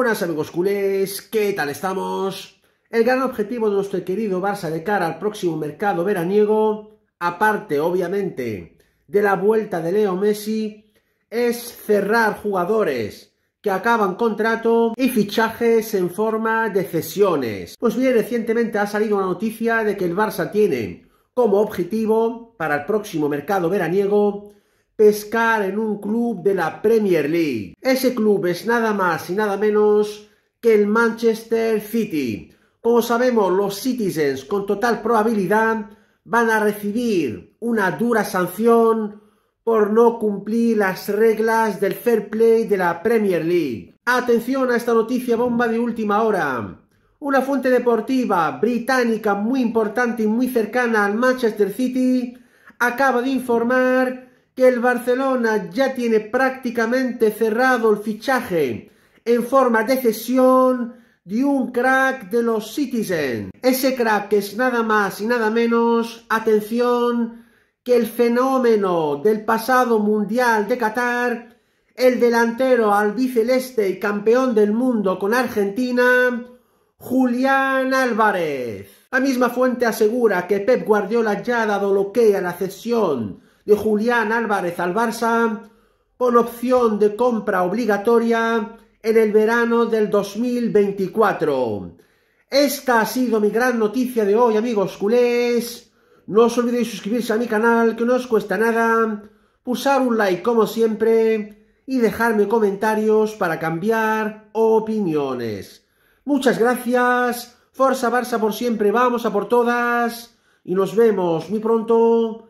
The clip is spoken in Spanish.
buenas amigos culés, ¿qué tal estamos? El gran objetivo de nuestro querido Barça de cara al próximo mercado veraniego, aparte obviamente de la vuelta de Leo Messi, es cerrar jugadores que acaban contrato y fichajes en forma de cesiones. Pues bien, recientemente ha salido una noticia de que el Barça tiene como objetivo para el próximo mercado veraniego pescar en un club de la Premier League. Ese club es nada más y nada menos que el Manchester City. Como sabemos, los Citizens con total probabilidad van a recibir una dura sanción por no cumplir las reglas del fair play de la Premier League. Atención a esta noticia bomba de última hora. Una fuente deportiva británica muy importante y muy cercana al Manchester City acaba de informar el Barcelona ya tiene prácticamente cerrado el fichaje en forma de cesión de un crack de los citizens. Ese crack que es nada más y nada menos, atención, que el fenómeno del pasado Mundial de Qatar, el delantero albiceleste y campeón del mundo con Argentina, Julián Álvarez. La misma fuente asegura que Pep Guardiola ya ha dado lo que a la cesión de Julián Álvarez al Barça con opción de compra obligatoria en el verano del 2024. Esta ha sido mi gran noticia de hoy, amigos culés. No os olvidéis suscribirse a mi canal, que no os cuesta nada, pulsar un like como siempre y dejarme comentarios para cambiar opiniones. Muchas gracias, Forza Barça por siempre, vamos a por todas y nos vemos muy pronto